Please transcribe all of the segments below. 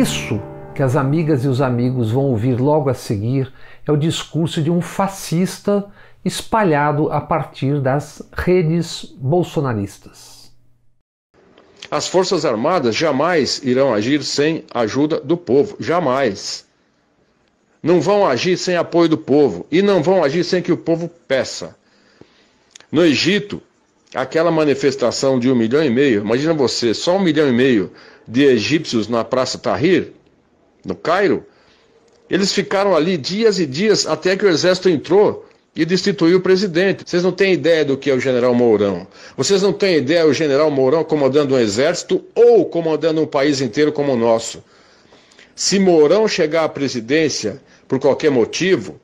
isso que as amigas e os amigos vão ouvir logo a seguir é o discurso de um fascista espalhado a partir das redes bolsonaristas. As Forças Armadas jamais irão agir sem ajuda do povo, jamais. Não vão agir sem apoio do povo e não vão agir sem que o povo peça. No Egito, aquela manifestação de um milhão e meio, imagina você, só um milhão e meio de egípcios na Praça Tahrir, no Cairo, eles ficaram ali dias e dias até que o exército entrou e destituiu o presidente. Vocês não têm ideia do que é o general Mourão. Vocês não têm ideia o general Mourão comandando um exército ou comandando um país inteiro como o nosso. Se Mourão chegar à presidência por qualquer motivo,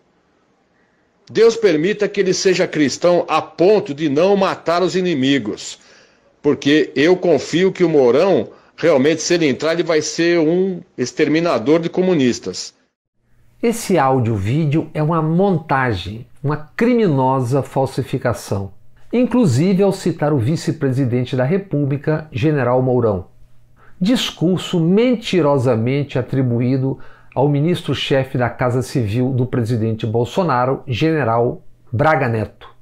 Deus permita que ele seja cristão a ponto de não matar os inimigos. Porque eu confio que o Mourão Realmente, se ele entrar, ele vai ser um exterminador de comunistas. Esse áudio-vídeo é uma montagem, uma criminosa falsificação. Inclusive ao citar o vice-presidente da República, General Mourão. Discurso mentirosamente atribuído ao ministro-chefe da Casa Civil do presidente Bolsonaro, General Braga Neto.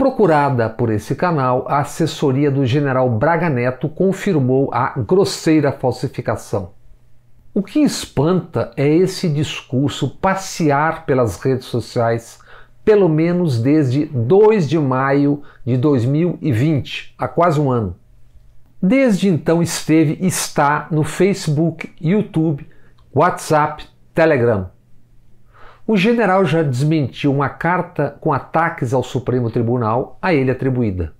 Procurada por esse canal, a assessoria do general Braga Neto confirmou a grosseira falsificação. O que espanta é esse discurso passear pelas redes sociais, pelo menos desde 2 de maio de 2020, há quase um ano. Desde então esteve e está no Facebook, YouTube, WhatsApp, Telegram. O general já desmentiu uma carta com ataques ao Supremo Tribunal a ele atribuída.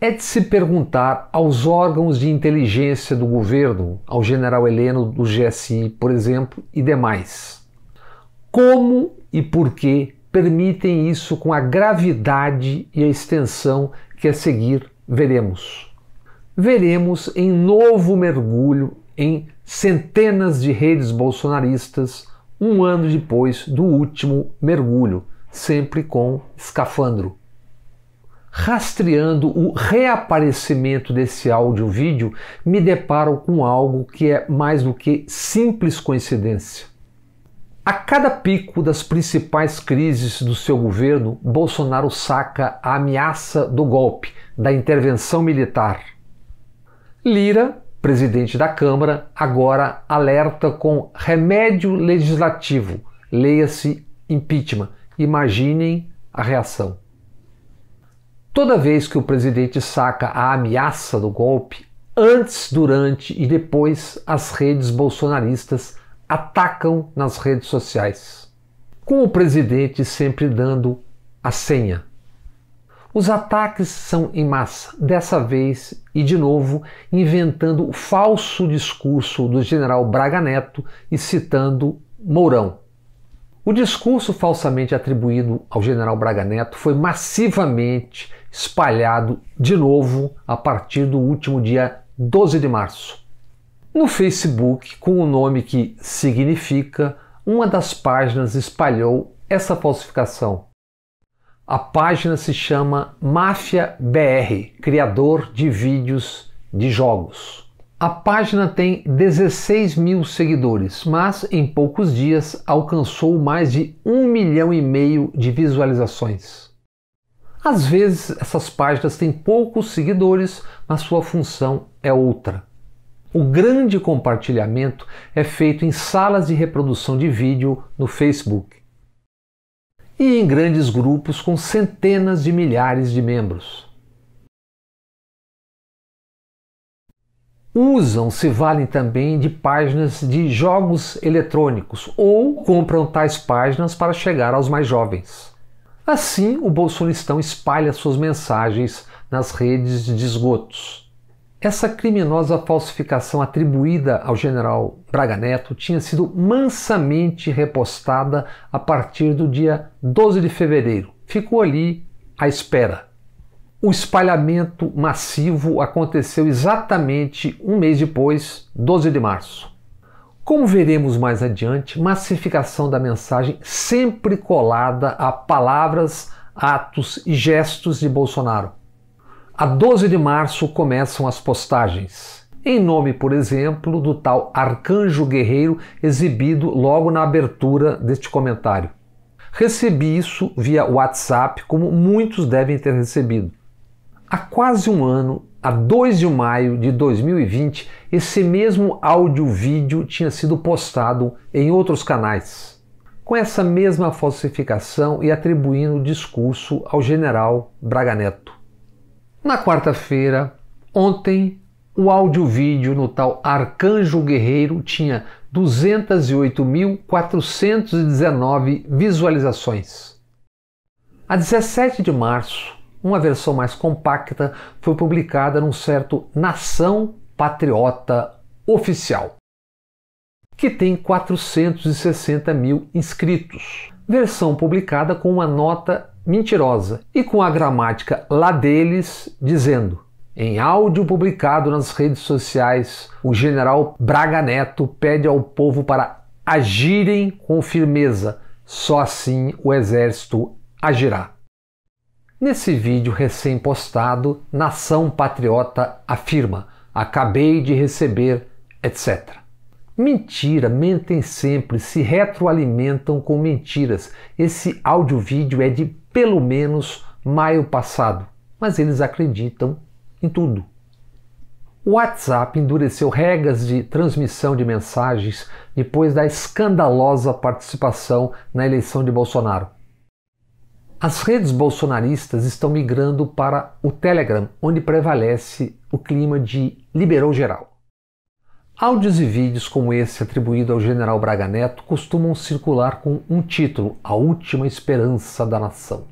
É de se perguntar aos órgãos de inteligência do governo, ao general Heleno do GSI, por exemplo, e demais, como e por que permitem isso com a gravidade e a extensão que a seguir veremos. Veremos em novo mergulho em centenas de redes bolsonaristas um ano depois do último mergulho, sempre com escafandro. Rastreando o reaparecimento desse áudio-vídeo, me deparo com algo que é mais do que simples coincidência. A cada pico das principais crises do seu governo, Bolsonaro saca a ameaça do golpe, da intervenção militar. Lira presidente da Câmara agora alerta com remédio legislativo, leia-se impeachment. Imaginem a reação. Toda vez que o presidente saca a ameaça do golpe, antes, durante e depois as redes bolsonaristas atacam nas redes sociais. Com o presidente sempre dando a senha, os ataques são em massa, dessa vez e de novo, inventando o falso discurso do general Braga Neto e citando Mourão. O discurso falsamente atribuído ao general Braga Neto foi massivamente espalhado de novo a partir do último dia 12 de março. No Facebook, com o nome que significa, uma das páginas espalhou essa falsificação a página se chama Máfia BR, criador de vídeos de jogos. A página tem 16 mil seguidores, mas em poucos dias alcançou mais de um milhão e meio de visualizações. Às vezes essas páginas têm poucos seguidores, mas sua função é outra. O grande compartilhamento é feito em salas de reprodução de vídeo no Facebook e em grandes grupos com centenas de milhares de membros. Usam-se valem também de páginas de jogos eletrônicos ou compram tais páginas para chegar aos mais jovens. Assim, o bolsonistão espalha suas mensagens nas redes de esgotos. Essa criminosa falsificação atribuída ao general Braga Neto tinha sido mansamente repostada a partir do dia 12 de fevereiro. Ficou ali à espera. O espalhamento massivo aconteceu exatamente um mês depois, 12 de março. Como veremos mais adiante, massificação da mensagem sempre colada a palavras, atos e gestos de Bolsonaro. A 12 de março começam as postagens. Em nome, por exemplo, do tal Arcanjo Guerreiro exibido logo na abertura deste comentário. Recebi isso via WhatsApp, como muitos devem ter recebido. Há quase um ano, a 2 de maio de 2020, esse mesmo áudio-vídeo tinha sido postado em outros canais, com essa mesma falsificação e atribuindo o discurso ao general Braga Neto. Na quarta-feira, ontem, o áudio-vídeo no tal Arcanjo Guerreiro tinha 208.419 visualizações. A 17 de março, uma versão mais compacta foi publicada num certo Nação Patriota Oficial, que tem 460 mil inscritos. Versão publicada com uma nota mentirosa e com a gramática lá deles dizendo. Em áudio publicado nas redes sociais, o general Braga Neto pede ao povo para agirem com firmeza, só assim o exército agirá. Nesse vídeo recém-postado, Nação Patriota afirma: acabei de receber, etc. Mentira, mentem sempre, se retroalimentam com mentiras. Esse áudio-vídeo é de pelo menos maio passado, mas eles acreditam em tudo. O WhatsApp endureceu regras de transmissão de mensagens depois da escandalosa participação na eleição de Bolsonaro. As redes bolsonaristas estão migrando para o Telegram, onde prevalece o clima de liberou geral. Áudios e vídeos como esse atribuído ao general Braga Neto costumam circular com um título: A Última Esperança da Nação.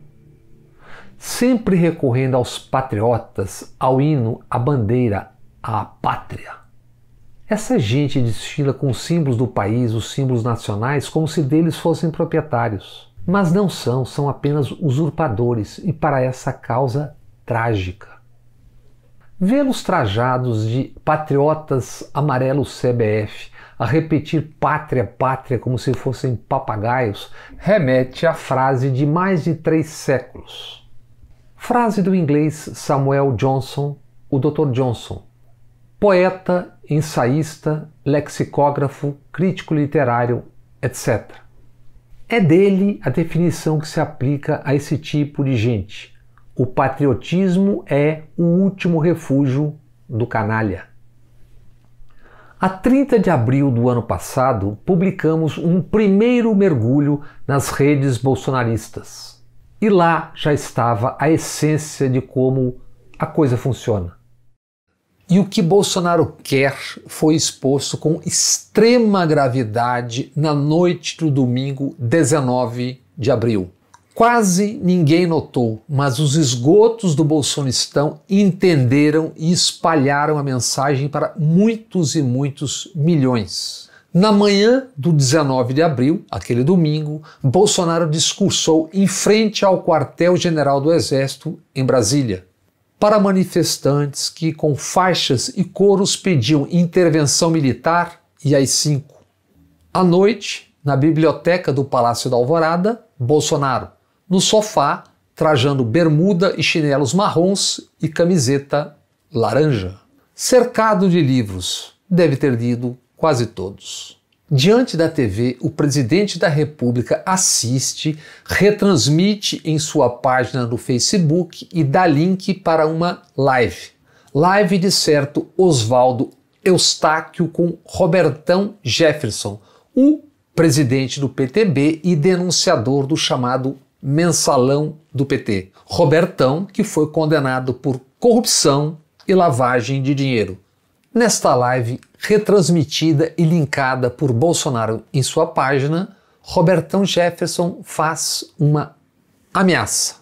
Sempre recorrendo aos patriotas, ao hino, à bandeira, à pátria. Essa gente desfila com os símbolos do país, os símbolos nacionais, como se deles fossem proprietários. Mas não são, são apenas usurpadores e para essa causa trágica. Vê-los trajados de patriotas amarelos CBF, a repetir pátria, pátria como se fossem papagaios, remete à frase de mais de três séculos. Frase do inglês Samuel Johnson, o Dr. Johnson, poeta, ensaísta, lexicógrafo, crítico literário, etc. É dele a definição que se aplica a esse tipo de gente, o patriotismo é o último refúgio do canalha. A 30 de abril do ano passado, publicamos um primeiro mergulho nas redes bolsonaristas. E lá já estava a essência de como a coisa funciona. E o que Bolsonaro quer foi exposto com extrema gravidade na noite do domingo 19 de abril. Quase ninguém notou, mas os esgotos do bolsonistão entenderam e espalharam a mensagem para muitos e muitos milhões. Na manhã do 19 de abril, aquele domingo, Bolsonaro discursou em frente ao quartel-general do Exército, em Brasília para manifestantes que, com faixas e coros, pediam intervenção militar e as cinco. À noite, na biblioteca do Palácio da Alvorada, Bolsonaro, no sofá, trajando bermuda e chinelos marrons e camiseta laranja. Cercado de livros, deve ter lido quase todos. Diante da TV, o presidente da República assiste, retransmite em sua página no Facebook e dá link para uma live. Live de certo Oswaldo Eustáquio com Robertão Jefferson, o presidente do PTB e denunciador do chamado mensalão do PT. Robertão, que foi condenado por corrupção e lavagem de dinheiro. Nesta live, retransmitida e linkada por Bolsonaro em sua página, Robertão Jefferson faz uma ameaça.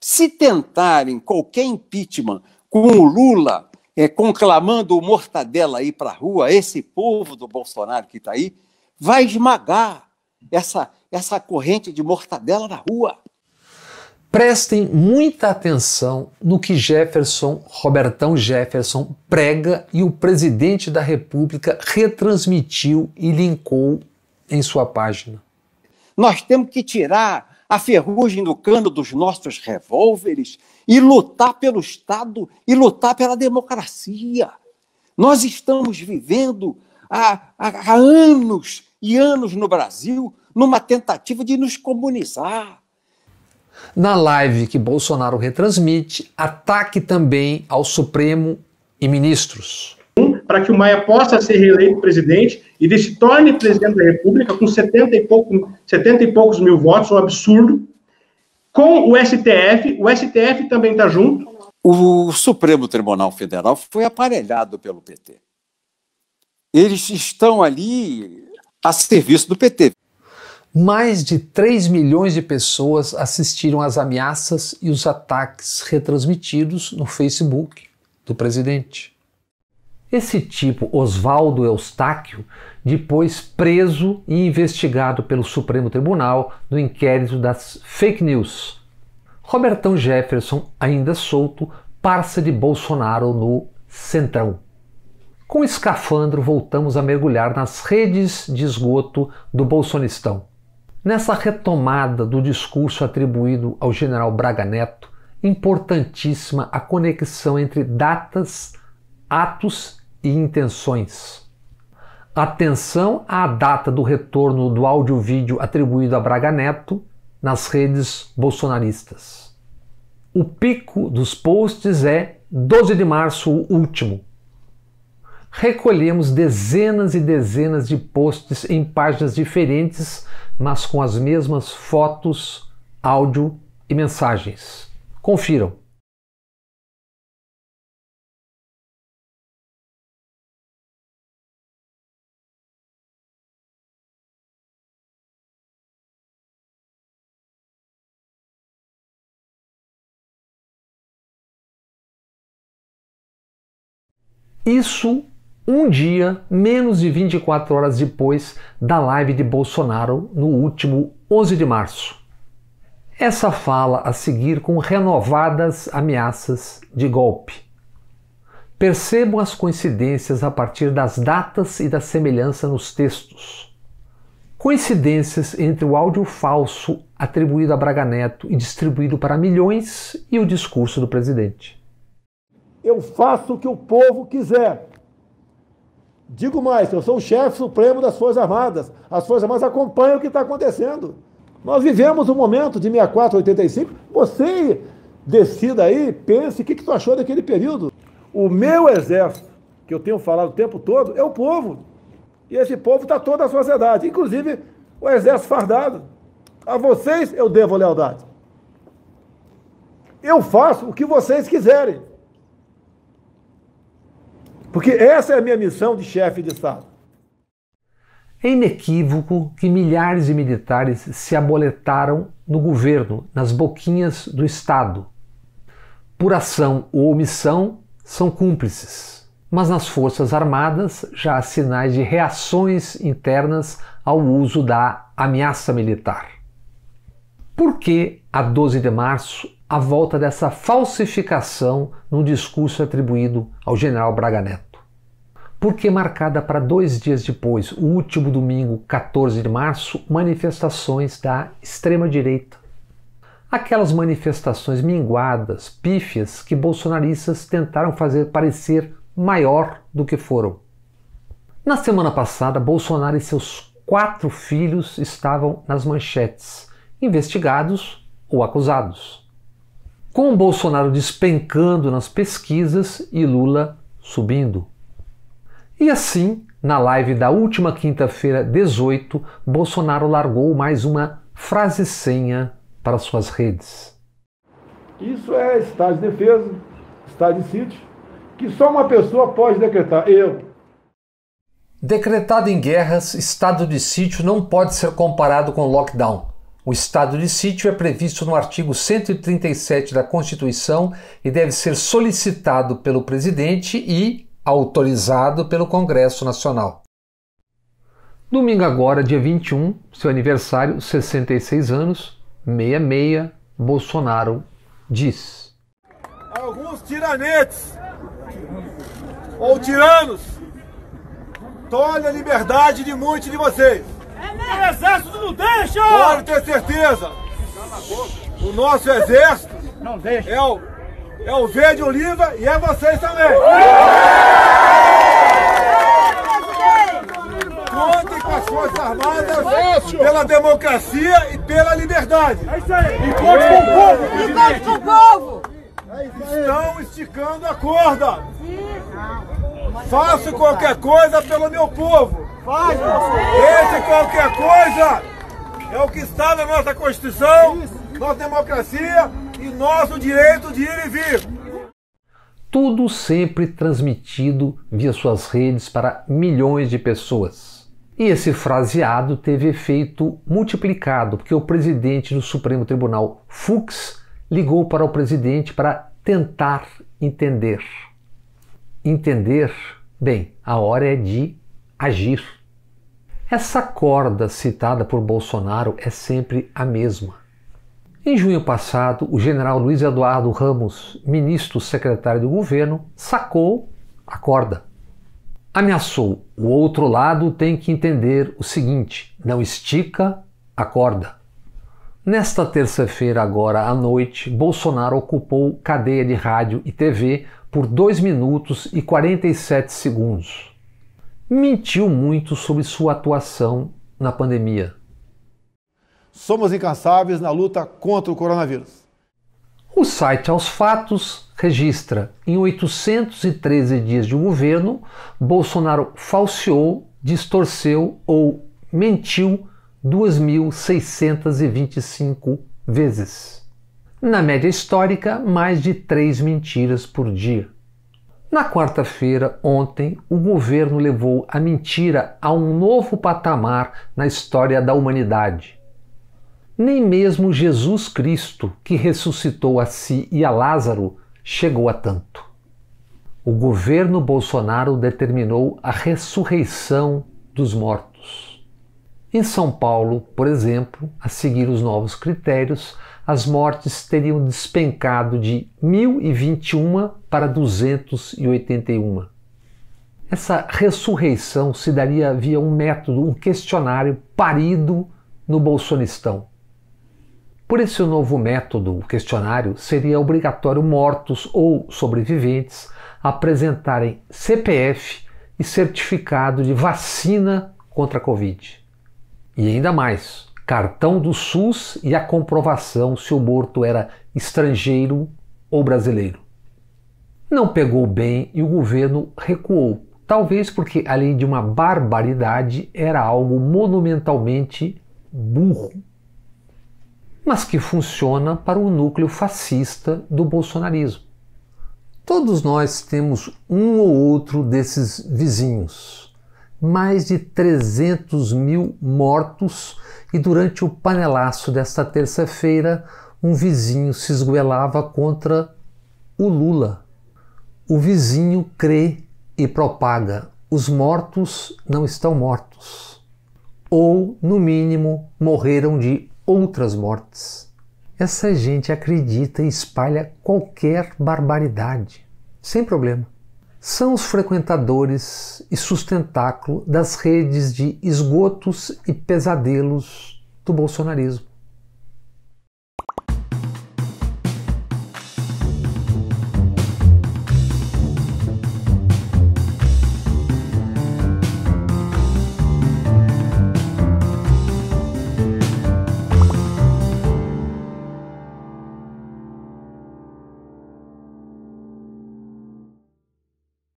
Se tentarem qualquer impeachment com o Lula é, conclamando o Mortadela aí para a rua, esse povo do Bolsonaro que está aí, vai esmagar essa, essa corrente de mortadela na rua. Prestem muita atenção no que Jefferson, Robertão Jefferson, prega e o presidente da República retransmitiu e linkou em sua página. Nós temos que tirar a ferrugem do cano dos nossos revólveres e lutar pelo Estado e lutar pela democracia. Nós estamos vivendo há, há anos e anos no Brasil numa tentativa de nos comunizar. Na live que Bolsonaro retransmite, ataque também ao Supremo e ministros. Para que o Maia possa ser reeleito presidente e ele se torne presidente da República com 70 e, pouco, 70 e poucos mil votos, um absurdo. Com o STF, o STF também está junto. O Supremo Tribunal Federal foi aparelhado pelo PT. Eles estão ali a serviço do PT. Mais de 3 milhões de pessoas assistiram às ameaças e os ataques retransmitidos no Facebook do presidente. Esse tipo, Oswaldo Eustáquio, depois preso e investigado pelo Supremo Tribunal no inquérito das fake news. Robertão Jefferson, ainda solto, parça de Bolsonaro no Centrão. Com escafandro, voltamos a mergulhar nas redes de esgoto do bolsonistão. Nessa retomada do discurso atribuído ao general Braga Neto, importantíssima a conexão entre datas, atos e intenções. Atenção à data do retorno do áudio-vídeo atribuído a Braga Neto nas redes bolsonaristas. O pico dos posts é 12 de março, o último, recolhemos dezenas e dezenas de posts em páginas diferentes, mas com as mesmas fotos, áudio e mensagens. Confiram. Isso um dia, menos de 24 horas depois da live de Bolsonaro no último 11 de março. Essa fala a seguir com renovadas ameaças de golpe. Percebam as coincidências a partir das datas e da semelhança nos textos. Coincidências entre o áudio falso atribuído a Braga Neto e distribuído para milhões e o discurso do presidente. Eu faço o que o povo quiser. Digo mais, eu sou o chefe supremo das Forças Armadas. As Forças Armadas acompanham o que está acontecendo. Nós vivemos um momento de 64 85. Você decida aí, pense o que, que tu achou daquele período. O meu exército, que eu tenho falado o tempo todo, é o povo. E esse povo está toda a sociedade, inclusive o exército fardado. A vocês eu devo lealdade. Eu faço o que vocês quiserem. Porque essa é a minha missão de chefe de Estado. É inequívoco que milhares de militares se aboletaram no governo, nas boquinhas do Estado. Por ação ou omissão, são cúmplices. Mas nas Forças Armadas já há sinais de reações internas ao uso da ameaça militar. Por que, a 12 de março, a volta dessa falsificação num discurso atribuído ao general Braga Neto. Porque marcada para dois dias depois, o último domingo, 14 de março, manifestações da extrema-direita. Aquelas manifestações minguadas, pífias, que bolsonaristas tentaram fazer parecer maior do que foram. Na semana passada, Bolsonaro e seus quatro filhos estavam nas manchetes, investigados ou acusados com Bolsonaro despencando nas pesquisas e Lula subindo. E assim, na live da última quinta-feira, 18, Bolsonaro largou mais uma frase-senha para suas redes. Isso é estado de defesa, estado de sítio, que só uma pessoa pode decretar. Eu. Decretado em guerras, estado de sítio não pode ser comparado com lockdown. O estado de sítio é previsto no artigo 137 da Constituição e deve ser solicitado pelo presidente e autorizado pelo Congresso Nacional. Domingo agora, dia 21, seu aniversário, 66 anos, 66, Bolsonaro diz. Alguns tiranetes ou tiranos tolhem a liberdade de muitos de vocês. É deixa! Pode ter certeza! O nosso exército não deixa. É, o, é o verde oliva e é vocês também! Contem com as Forças Armadas pela democracia e pela liberdade! É isso aí! E conte com o povo! E conte com o povo! Estão esticando a corda! Faço qualquer coisa pelo meu povo! Faço Esse qualquer coisa é o que está na nossa Constituição, nossa democracia e nosso direito de ir e vir. Tudo sempre transmitido via suas redes para milhões de pessoas. E esse fraseado teve efeito multiplicado, porque o presidente do Supremo Tribunal, Fux, ligou para o presidente para tentar entender. Entender, bem, a hora é de agir. Essa corda citada por Bolsonaro é sempre a mesma. Em junho passado, o general Luiz Eduardo Ramos, ministro secretário do governo, sacou a corda. Ameaçou: o outro lado tem que entender o seguinte: não estica a corda. Nesta terça-feira, agora à noite, Bolsonaro ocupou cadeia de rádio e TV por 2 minutos e 47 segundos mentiu muito sobre sua atuação na pandemia. Somos incansáveis na luta contra o coronavírus. O site Aos Fatos registra em 813 dias de governo, Bolsonaro falseou, distorceu ou mentiu 2.625 vezes. Na média histórica, mais de três mentiras por dia. Na quarta-feira, ontem, o governo levou a mentira a um novo patamar na história da humanidade. Nem mesmo Jesus Cristo, que ressuscitou a si e a Lázaro, chegou a tanto. O governo Bolsonaro determinou a ressurreição dos mortos. Em São Paulo, por exemplo, a seguir os novos critérios, as mortes teriam despencado de 1021 para 281. Essa ressurreição se daria via um método, um questionário parido no Bolsonistão. Por esse novo método, o questionário, seria obrigatório mortos ou sobreviventes apresentarem CPF e certificado de vacina contra a Covid. E ainda mais, cartão do SUS e a comprovação se o morto era estrangeiro ou brasileiro. Não pegou bem e o governo recuou, talvez porque, além de uma barbaridade, era algo monumentalmente burro, mas que funciona para o núcleo fascista do bolsonarismo. Todos nós temos um ou outro desses vizinhos mais de 300 mil mortos e durante o panelaço desta terça-feira, um vizinho se esguelava contra o Lula. O vizinho crê e propaga: os mortos não estão mortos. Ou, no mínimo, morreram de outras mortes. Essa gente acredita e espalha qualquer barbaridade, sem problema são os frequentadores e sustentáculo das redes de esgotos e pesadelos do bolsonarismo.